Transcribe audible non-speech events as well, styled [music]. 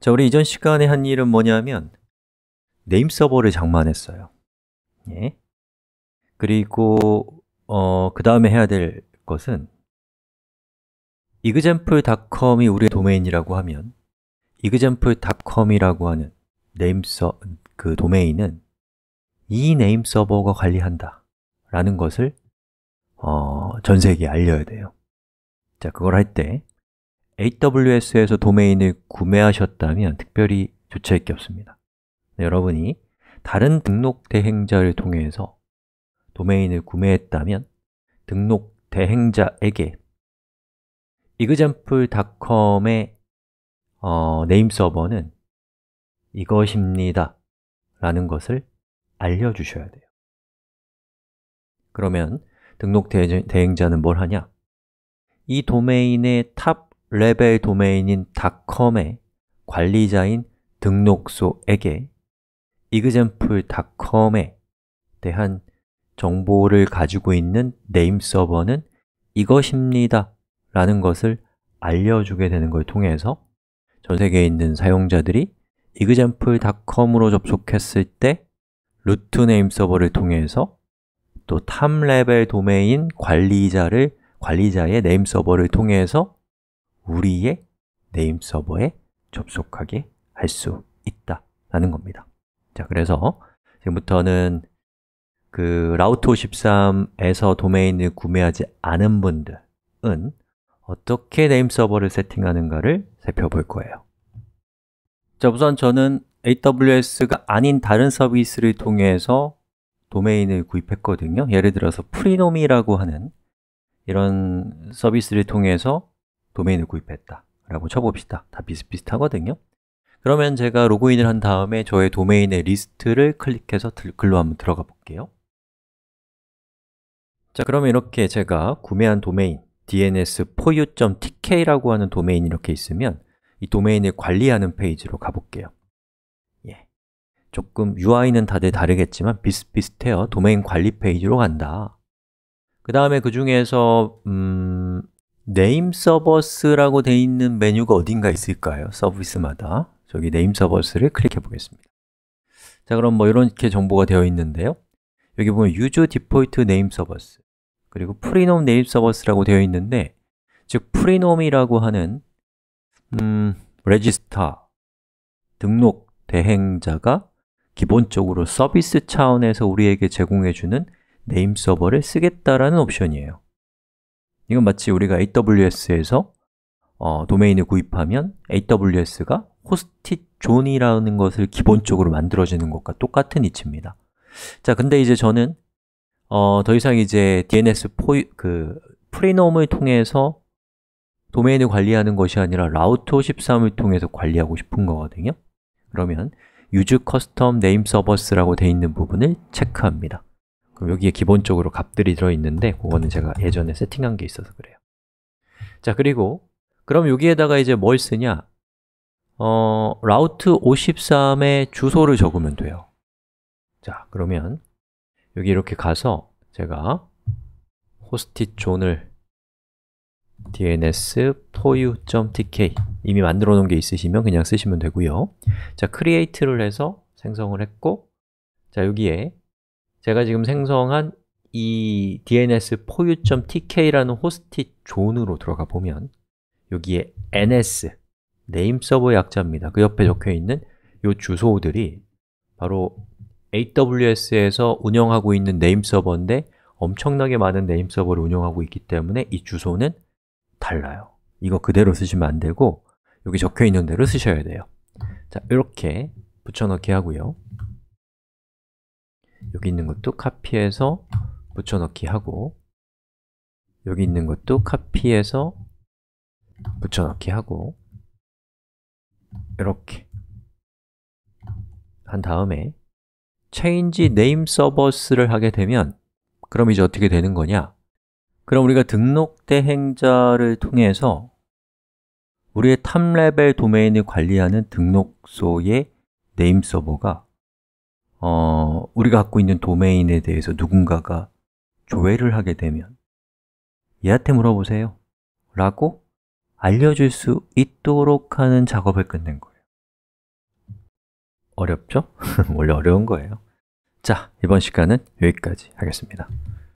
자, 우리 이전 시간에 한 일은 뭐냐면 네임 서버를 장만했어요. 예. 그리고 어, 그 다음에 해야 될 것은 example.com이 우리의 도메인이라고 하면 example.com이라고 하는 네임 서, 그 도메인은 이 네임 서버가 관리한다 라는 것을 어, 전 세계에 알려야 돼요 자, 그걸 할때 AWS에서 도메인을 구매하셨다면 특별히 조치할 게 없습니다 네, 여러분이 다른 등록 대행자를 통해서 도메인을 구매했다면 등록 대행자에게 example.com의 어, 네임 서버는 이것입니다 라는 것을 알려주셔야 돼요 그러면 등록 대행자는 뭘 하냐? 이 도메인의 탑 레벨 도메인인 닷컴의 관리자인 등록소에게 example.com에 대한 정보를 가지고 있는 네임 서버는 이것입니다 라는 것을 알려주게 되는 걸 통해서 전 세계에 있는 사용자들이 example.com으로 접속했을 때 루트 네임 서버를 통해서 또탑 레벨 도메인 관리자를 관리자의 네임 서버를 통해서 우리의 네임 서버에 접속하게 할 수 있다라는 겁니다. 자, 그래서 지금부터는 그라우터5 3에서 도메인을 구매하지 않은 분들은 어떻게 네임 서버를 세팅하는가를 살펴볼 거예요. 자, 우선 저는 AWS가 아닌 다른 서비스를 통해서 도메인을 구입했거든요 예를 들어서 프리놈이라고 하는 이런 서비스를 통해서 도메인을 구입했다 라고 쳐봅시다 다 비슷비슷하거든요 그러면 제가 로그인을 한 다음에 저의 도메인의 리스트를 클릭해서 글로 한번 들어가 볼게요 자, 그러면 이렇게 제가 구매한 도메인 dns f o t k 라고 하는 도메인이 이렇게 있으면 이 도메인을 관리하는 페이지로 가볼게요 예, 조금 UI는 다들 다르겠지만 비슷비슷해요 도메인 관리 페이지로 간다 그 다음에 그 중에서 음, 네임서버스라고 되어 있는 메뉴가 어딘가 있을까요? 서비스마다 저기 네임서버스를 클릭해 보겠습니다 자 그럼 뭐 이렇게 정보가 되어 있는데요 여기 보면 유 s 디 r default 그리고 프리놈 네임 서버스라고 되어 있는데 즉 프리놈이라고 하는 음, 레지스터 등록 대행자가 기본적으로 서비스 차원에서 우리에게 제공해주는 네임 서버를 쓰겠다라는 옵션이에요 이건 마치 우리가 AWS에서 어, 도메인을 구입하면 AWS가 호스트존이라는 것을 기본적으로 만들어지는 것과 똑같은 이치입니다 자, 근데 이제 저는 어, 더 이상 이제 DNS 포그 프리놈을 통해서 도메인을 관리하는 것이 아니라 라우터 13을 통해서 관리하고 싶은 거거든요 그러면 유즈 커스텀 네임 서버스라고 되어 있는 부분을 체크합니다 그럼 여기에 기본적으로 값들이 들어있는데 그거는 음. 제가 예전에 세팅한 게 있어서 그래요 자 그리고 그럼 여기에다가 이제 뭘 쓰냐 어, 라우트 53의 주소를 적으면 돼요 자 그러면 여기 이렇게 가서 제가 호스티 존을 dns 포 u t k 이미 만들어 놓은 게 있으시면 그냥 쓰시면 되고요 자, create를 해서 생성을 했고 자, 여기에 제가 지금 생성한 이 DNS 포유점 .tk라는 호스트 존으로 들어가 보면 여기에 NS, 네임 서버 약자입니다. 그 옆에 적혀 있는 이 주소들이 바로 AWS에서 운영하고 있는 네임 서버인데 엄청나게 많은 네임 서버를 운영하고 있기 때문에 이 주소는 달라요. 이거 그대로 쓰시면 안 되고 여기 적혀 있는 대로 쓰셔야 돼요. 자, 이렇게 붙여넣기 하고요. 여기 있는 것도 카피해서 붙여넣기 하고 여기 있는 것도 카피해서 붙여넣기 하고 이렇게 한 다음에 change name servers를 하게 되면 그럼 이제 어떻게 되는 거냐? 그럼 우리가 등록대 행자를 통해서 우리의 탑레벨 도메인을 관리하는 등록소의 네임 서버가 어, 우리가 갖고 있는 도메인에 대해서 누군가가 조회를 하게 되면 얘한테 물어보세요 라고 알려줄 수 있도록 하는 작업을 끝낸 거예요 어렵죠? [laughs] 원래 어려운 거예요 자, 이번 시간은 여기까지 하겠습니다